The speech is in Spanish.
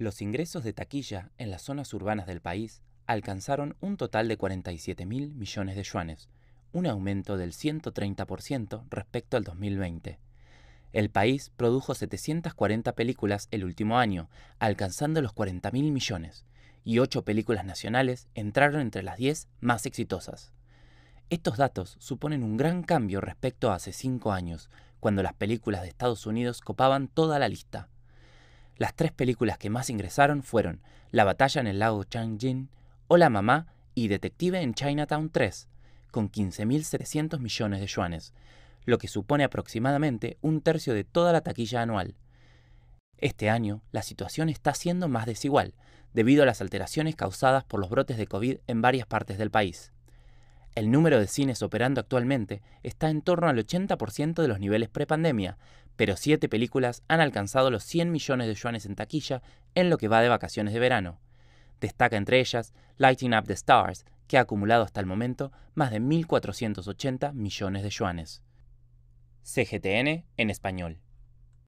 Los ingresos de taquilla en las zonas urbanas del país alcanzaron un total de 47.000 millones de yuanes, un aumento del 130% respecto al 2020. El país produjo 740 películas el último año, alcanzando los 40.000 millones, y 8 películas nacionales entraron entre las 10 más exitosas. Estos datos suponen un gran cambio respecto a hace cinco años, cuando las películas de Estados Unidos copaban toda la lista. Las tres películas que más ingresaron fueron La batalla en el lago Changjin, Hola Mamá y Detective en Chinatown 3, con 15.700 millones de yuanes, lo que supone aproximadamente un tercio de toda la taquilla anual. Este año, la situación está siendo más desigual, debido a las alteraciones causadas por los brotes de COVID en varias partes del país. El número de cines operando actualmente está en torno al 80% de los niveles prepandemia, pero siete películas han alcanzado los 100 millones de yuanes en taquilla en lo que va de vacaciones de verano. Destaca entre ellas Lighting Up the Stars, que ha acumulado hasta el momento más de 1.480 millones de yuanes. CGTN en español.